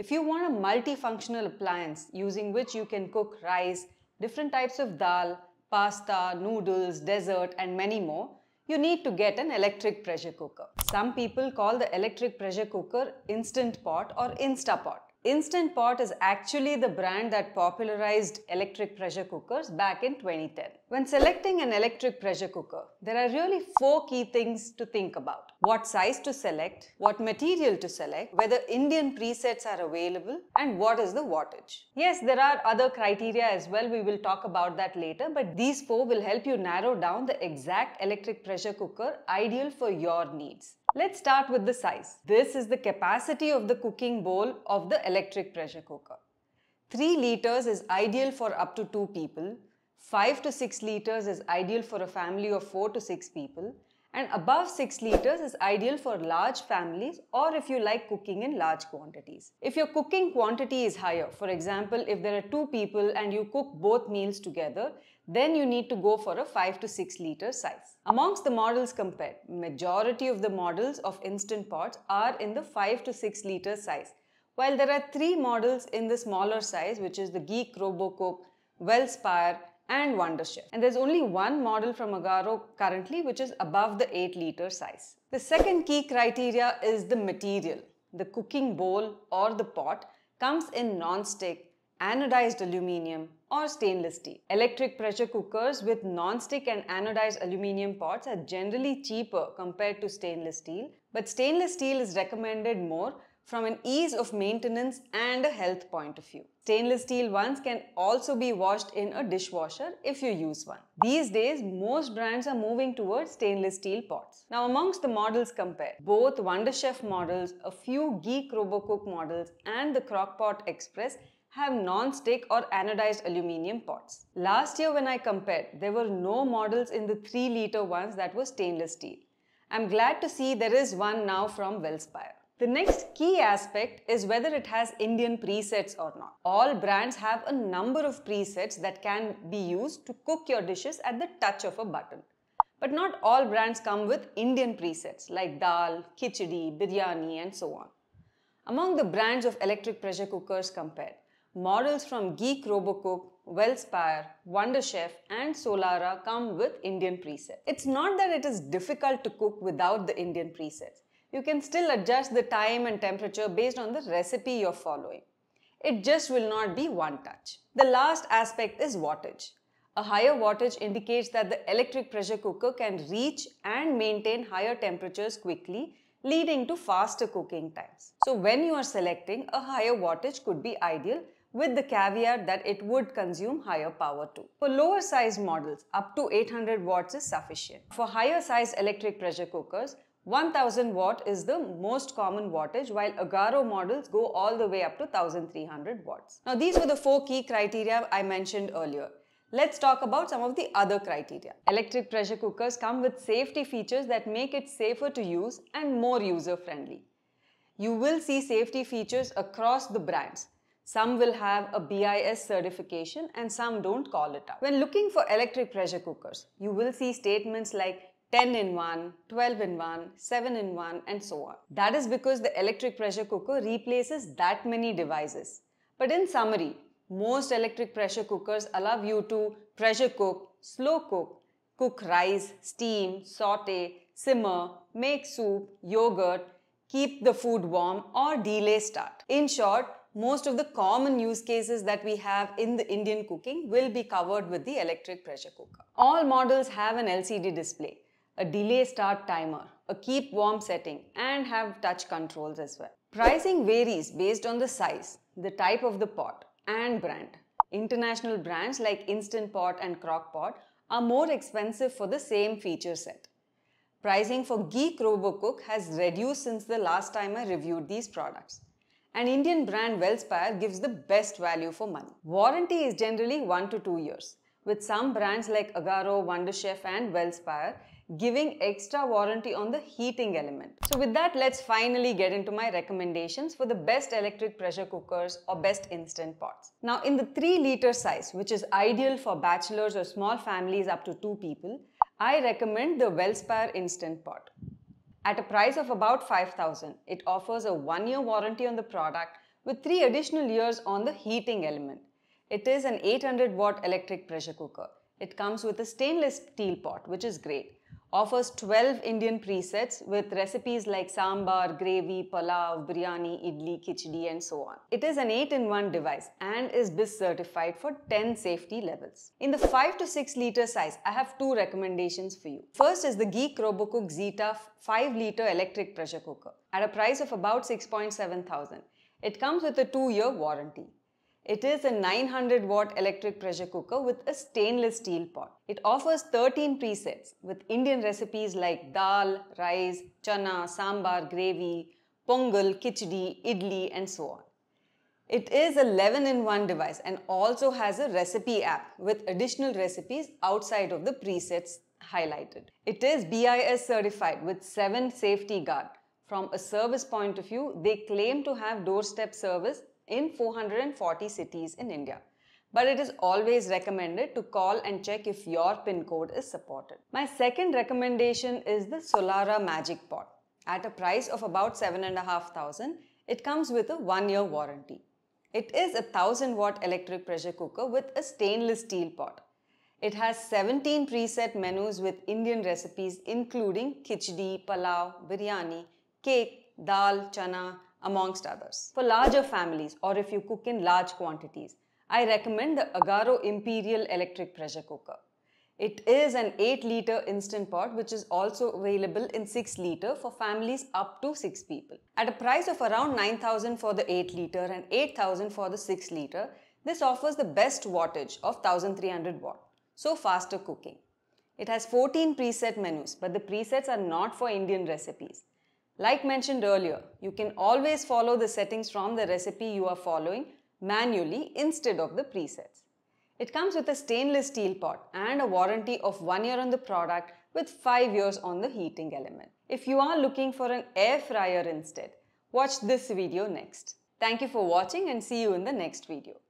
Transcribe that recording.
If you want a multifunctional appliance using which you can cook rice, different types of dal, pasta, noodles, dessert and many more, you need to get an electric pressure cooker. Some people call the electric pressure cooker Instant Pot or Instapot. Instant Pot is actually the brand that popularized electric pressure cookers back in 2010. When selecting an electric pressure cooker, there are really four key things to think about. What size to select, what material to select, whether Indian presets are available, and what is the wattage. Yes, there are other criteria as well. We will talk about that later, but these four will help you narrow down the exact electric pressure cooker ideal for your needs. Let's start with the size. This is the capacity of the cooking bowl of the electric pressure cooker. 3 liters is ideal for up to 2 people 5 to 6 liters is ideal for a family of 4 to 6 people and above 6 liters is ideal for large families or if you like cooking in large quantities. If your cooking quantity is higher, for example, if there are 2 people and you cook both meals together, then you need to go for a 5 to 6 liter size. Amongst the models compared, majority of the models of instant pots are in the 5 to 6 liter size. While there are 3 models in the smaller size which is the Geek Robocook, Wellspire and Wondershift. And there's only one model from Agaro currently which is above the 8 litre size. The second key criteria is the material. The cooking bowl or the pot comes in non-stick, anodized aluminium or stainless steel. Electric pressure cookers with non-stick and anodized aluminium pots are generally cheaper compared to stainless steel, but stainless steel is recommended more from an ease of maintenance and a health point of view. Stainless steel ones can also be washed in a dishwasher if you use one. These days, most brands are moving towards stainless steel pots. Now amongst the models compared, both Wonderchef models, a few Geek Robocook models and the Crockpot Express have non-stick or anodized aluminium pots. Last year when I compared, there were no models in the 3 litre ones that were stainless steel. I'm glad to see there is one now from Wellspire. The next key aspect is whether it has Indian presets or not. All brands have a number of presets that can be used to cook your dishes at the touch of a button. But not all brands come with Indian presets like dal, khichdi, biryani and so on. Among the brands of electric pressure cookers compared, models from Geek Robocook, Wellspire, Wonderchef and Solara come with Indian presets. It's not that it is difficult to cook without the Indian presets you can still adjust the time and temperature based on the recipe you're following. It just will not be one touch. The last aspect is wattage. A higher wattage indicates that the electric pressure cooker can reach and maintain higher temperatures quickly leading to faster cooking times. So when you are selecting, a higher wattage could be ideal with the caveat that it would consume higher power too. For lower size models, up to 800 watts is sufficient. For higher size electric pressure cookers, 1000 watt is the most common wattage while Agaro models go all the way up to 1300 watts. Now these were the four key criteria I mentioned earlier. Let's talk about some of the other criteria. Electric pressure cookers come with safety features that make it safer to use and more user friendly. You will see safety features across the brands. Some will have a BIS certification and some don't call it out. When looking for electric pressure cookers, you will see statements like 10 in 1, 12 in 1, 7 in 1 and so on. That is because the electric pressure cooker replaces that many devices. But in summary, most electric pressure cookers allow you to pressure cook, slow cook, cook rice, steam, saute, simmer, make soup, yogurt, keep the food warm or delay start. In short, most of the common use cases that we have in the Indian cooking will be covered with the electric pressure cooker. All models have an LCD display a delay start timer, a keep warm setting and have touch controls as well. Pricing varies based on the size, the type of the pot and brand. International brands like Instant Pot and Crock Pot are more expensive for the same feature set. Pricing for Geek RoboCook has reduced since the last time I reviewed these products. An Indian brand Wellspire gives the best value for money. Warranty is generally 1 to 2 years. With some brands like Agaro, Wonderchef and Wellspire, giving extra warranty on the heating element. So with that, let's finally get into my recommendations for the best electric pressure cookers or best instant pots. Now in the 3 litre size, which is ideal for bachelors or small families up to 2 people, I recommend the Wellspire Instant Pot. At a price of about 5000 it offers a 1 year warranty on the product with 3 additional years on the heating element. It is an 800 watt electric pressure cooker. It comes with a stainless steel pot which is great offers 12 Indian presets with recipes like sambar, gravy, palav, biryani, idli, khichdi and so on. It is an 8-in-1 device and is BIS certified for 10 safety levels. In the 5 to 6 liter size, I have two recommendations for you. First is the Geek Robocook Zeta 5 liter electric pressure cooker at a price of about 6.7 thousand. It comes with a 2 year warranty. It is a 900 watt electric pressure cooker with a stainless steel pot. It offers 13 presets with Indian recipes like dal, rice, chana, sambar, gravy, pongal, kichdi, idli and so on. It is a 11 in 1 device and also has a recipe app with additional recipes outside of the presets highlighted. It is BIS certified with 7 safety guard. From a service point of view, they claim to have doorstep service in 440 cities in India. But it is always recommended to call and check if your pin code is supported. My second recommendation is the Solara Magic Pot. At a price of about 7500 it comes with a 1 year warranty. It is a 1000 watt electric pressure cooker with a stainless steel pot. It has 17 preset menus with Indian recipes including khichdi, palau, biryani, cake, dal, chana, amongst others. For larger families or if you cook in large quantities, I recommend the Agaro Imperial electric pressure cooker. It is an 8 litre instant pot which is also available in 6 litre for families up to 6 people. At a price of around 9000 for the 8 litre and 8000 for the 6 litre, this offers the best wattage of 1300 watt, so faster cooking. It has 14 preset menus but the presets are not for Indian recipes. Like mentioned earlier, you can always follow the settings from the recipe you are following manually instead of the presets. It comes with a stainless steel pot and a warranty of 1 year on the product with 5 years on the heating element. If you are looking for an air fryer instead, watch this video next. Thank you for watching and see you in the next video.